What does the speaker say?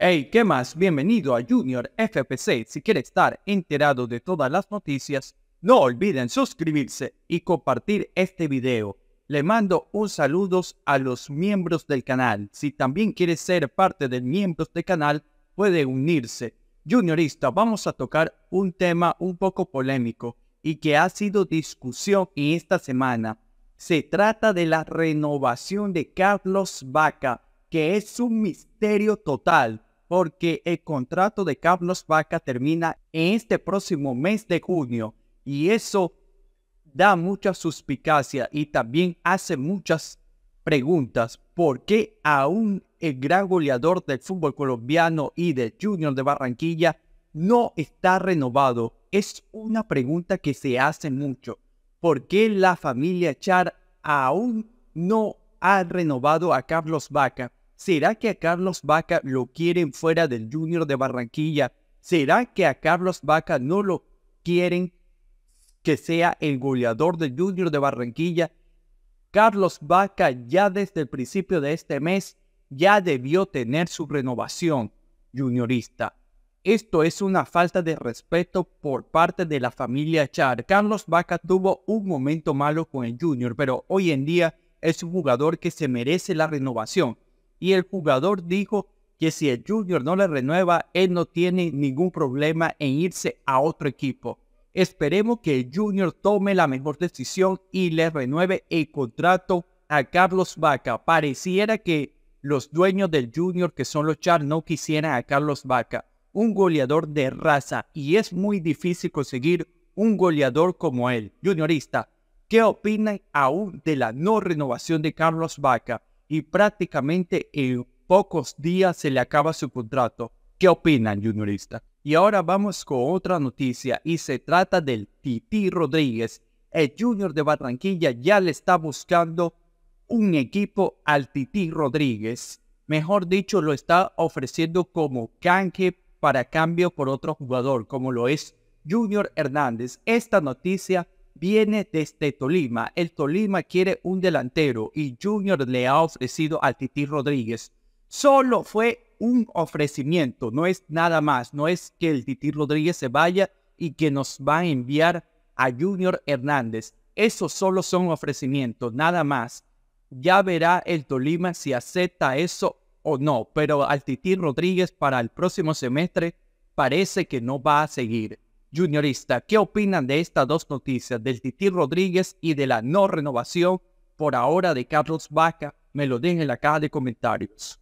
Hey, ¿qué más? Bienvenido a Junior FPC. Si quiere estar enterado de todas las noticias, no olviden suscribirse y compartir este video. Le mando un saludos a los miembros del canal. Si también quiere ser parte de miembros del canal, puede unirse. Juniorista, vamos a tocar un tema un poco polémico y que ha sido discusión en esta semana. Se trata de la renovación de Carlos Vaca, que es un misterio total porque el contrato de Carlos Vaca termina en este próximo mes de junio y eso da mucha suspicacia y también hace muchas preguntas. ¿Por qué aún el gran goleador del fútbol colombiano y del Junior de Barranquilla no está renovado? Es una pregunta que se hace mucho. ¿Por qué la familia Char aún no ha renovado a Carlos Vaca? ¿Será que a Carlos Vaca lo quieren fuera del Junior de Barranquilla? ¿Será que a Carlos Vaca no lo quieren que sea el goleador del Junior de Barranquilla? Carlos Vaca ya desde el principio de este mes ya debió tener su renovación juniorista. Esto es una falta de respeto por parte de la familia Char. Carlos Vaca tuvo un momento malo con el Junior, pero hoy en día es un jugador que se merece la renovación y el jugador dijo que si el Junior no le renueva, él no tiene ningún problema en irse a otro equipo. Esperemos que el Junior tome la mejor decisión y le renueve el contrato a Carlos Vaca. Pareciera que los dueños del Junior, que son los Char, no quisieran a Carlos Vaca, un goleador de raza, y es muy difícil conseguir un goleador como él. Juniorista, ¿qué opinan aún de la no renovación de Carlos Vaca? y prácticamente en pocos días se le acaba su contrato. ¿Qué opinan, Juniorista? Y ahora vamos con otra noticia y se trata del Titi Rodríguez. El Junior de Barranquilla ya le está buscando un equipo al Titi Rodríguez. Mejor dicho, lo está ofreciendo como canje para cambio por otro jugador, como lo es Junior Hernández. Esta noticia viene desde Tolima. El Tolima quiere un delantero y Junior le ha ofrecido al Tití Rodríguez. Solo fue un ofrecimiento, no es nada más. No es que el Tití Rodríguez se vaya y que nos va a enviar a Junior Hernández. Eso solo son ofrecimientos, nada más. Ya verá el Tolima si acepta eso o no, pero al Tití Rodríguez para el próximo semestre parece que no va a seguir. Juniorista. ¿Qué opinan de estas dos noticias, del Tití Rodríguez y de la no renovación por ahora de Carlos Vaca? Me lo dejen en la caja de comentarios.